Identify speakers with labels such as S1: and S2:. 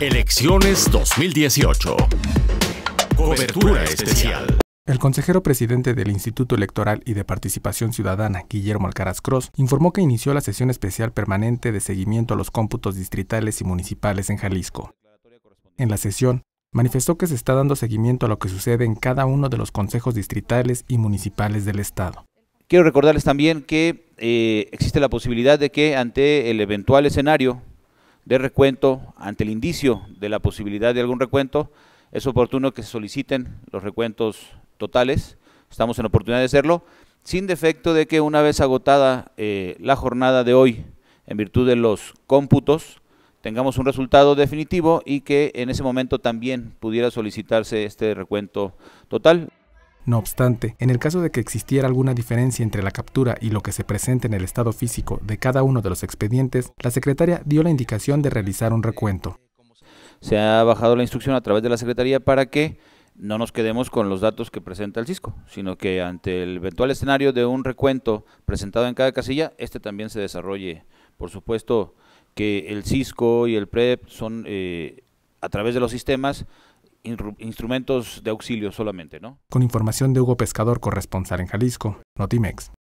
S1: Elecciones 2018. Cobertura especial.
S2: El consejero presidente del Instituto Electoral y de Participación Ciudadana, Guillermo Alcaraz Cross, informó que inició la sesión especial permanente de seguimiento a los cómputos distritales y municipales en Jalisco. En la sesión, manifestó que se está dando seguimiento a lo que sucede en cada uno de los consejos distritales y municipales del Estado.
S1: Quiero recordarles también que eh, existe la posibilidad de que ante el eventual escenario de recuento ante el indicio de la posibilidad de algún recuento. Es oportuno que se soliciten los recuentos totales, estamos en oportunidad de hacerlo, sin defecto de que una vez agotada eh, la jornada de hoy, en virtud de los cómputos, tengamos un resultado definitivo y que en ese momento también pudiera solicitarse este recuento total.
S2: No obstante, en el caso de que existiera alguna diferencia entre la captura y lo que se presenta en el estado físico de cada uno de los expedientes, la secretaria dio la indicación de realizar un recuento.
S1: Se ha bajado la instrucción a través de la secretaría para que no nos quedemos con los datos que presenta el Cisco, sino que ante el eventual escenario de un recuento presentado en cada casilla, este también se desarrolle. Por supuesto que el Cisco y el PREP son, eh, a través de los sistemas, instrumentos de auxilio solamente, ¿no?
S2: Con información de Hugo Pescador, corresponsal en Jalisco, Notimex.